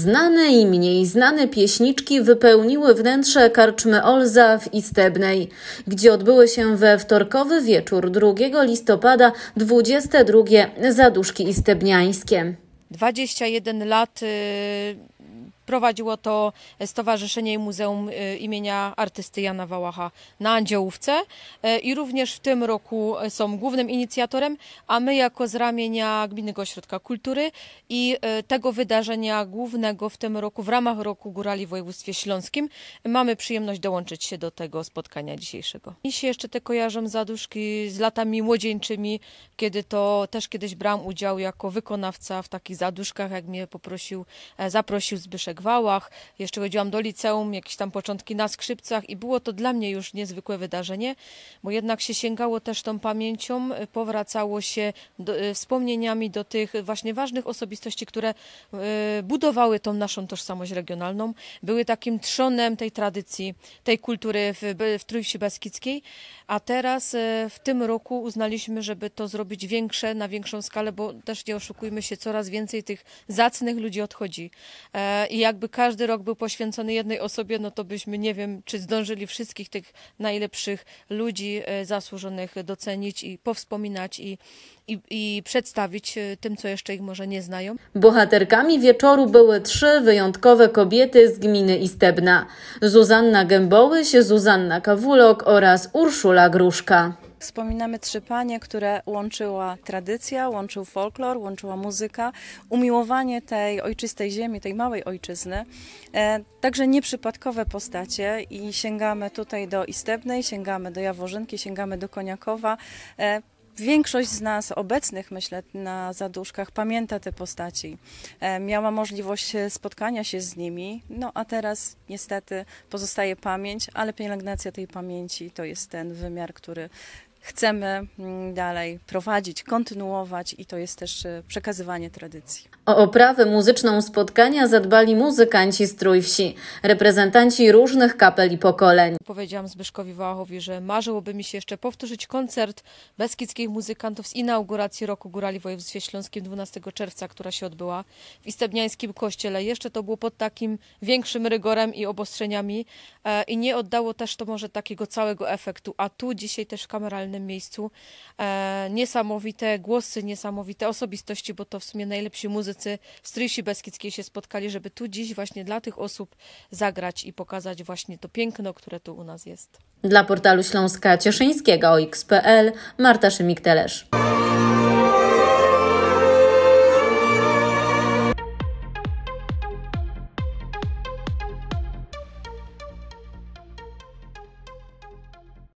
Znane i mniej znane pieśniczki wypełniły wnętrze karczmy Olza w Istebnej, gdzie odbyły się we wtorkowy wieczór 2 listopada 22 zaduszki istebniańskie. 21 lat y, Prowadziło to Stowarzyszenie i Muzeum y, imienia artysty Jana Wałacha na Andziołówce y, i również w tym roku są głównym inicjatorem, a my jako z ramienia Gminnego Ośrodka Kultury i y, tego wydarzenia głównego w tym roku w ramach Roku Górali w województwie śląskim mamy przyjemność dołączyć się do tego spotkania dzisiejszego. Mi się jeszcze te kojarzą zaduszki z latami młodzieńczymi, kiedy to też kiedyś brałam udział jako wykonawca w takich zaduszkach, jak mnie poprosił, e, zaprosił Zbyszek gwałach, jeszcze chodziłam do liceum, jakieś tam początki na skrzypcach i było to dla mnie już niezwykłe wydarzenie, bo jednak się sięgało też tą pamięcią, powracało się do, e, wspomnieniami do tych właśnie ważnych osobistości, które e, budowały tą naszą tożsamość regionalną, były takim trzonem tej tradycji, tej kultury w, w Trójsi Beskidzkiej, a teraz e, w tym roku uznaliśmy, żeby to zrobić większe, na większą skalę, bo też nie oszukujmy się, coraz więcej tych zacnych ludzi odchodzi. I ja jakby każdy rok był poświęcony jednej osobie, no to byśmy nie wiem, czy zdążyli wszystkich tych najlepszych ludzi e, zasłużonych docenić i powspominać i, i, i przedstawić e, tym, co jeszcze ich może nie znają. Bohaterkami wieczoru były trzy wyjątkowe kobiety z gminy Istebna. Zuzanna Gębołyś, Zuzanna Kawulok oraz Urszula Gruszka. Wspominamy trzy panie, które łączyła tradycja, łączył folklor, łączyła muzyka, umiłowanie tej ojczystej ziemi, tej małej ojczyzny. E, także nieprzypadkowe postacie i sięgamy tutaj do Istebnej, sięgamy do Jaworzynki, sięgamy do Koniakowa. E, większość z nas obecnych, myślę, na zaduszkach pamięta te postaci. E, miała możliwość spotkania się z nimi, no a teraz niestety pozostaje pamięć, ale pielęgnacja tej pamięci to jest ten wymiar, który chcemy mm, dalej prowadzić, kontynuować i to jest też e, przekazywanie tradycji. O oprawę muzyczną spotkania zadbali muzykanci z Trójwsi, reprezentanci różnych kapel i pokoleń. Powiedziałam Zbyszkowi Wałachowi, że marzyłoby mi się jeszcze powtórzyć koncert beskidzkich muzykantów z inauguracji Roku Górali w województwie śląskim 12 czerwca, która się odbyła w Istebniańskim Kościele. Jeszcze to było pod takim większym rygorem i obostrzeniami e, i nie oddało też to może takiego całego efektu, a tu dzisiaj też w kameralnym miejscu e, niesamowite głosy, niesamowite osobistości, bo to w sumie najlepsi muzycy w Stryjsi Beskidzkiej się spotkali, żeby tu dziś właśnie dla tych osób zagrać i pokazać właśnie to piękno, które tu u nas jest. Dla portalu Śląska Cieszyńskiego OX.pl Marta Szymik-Telesz.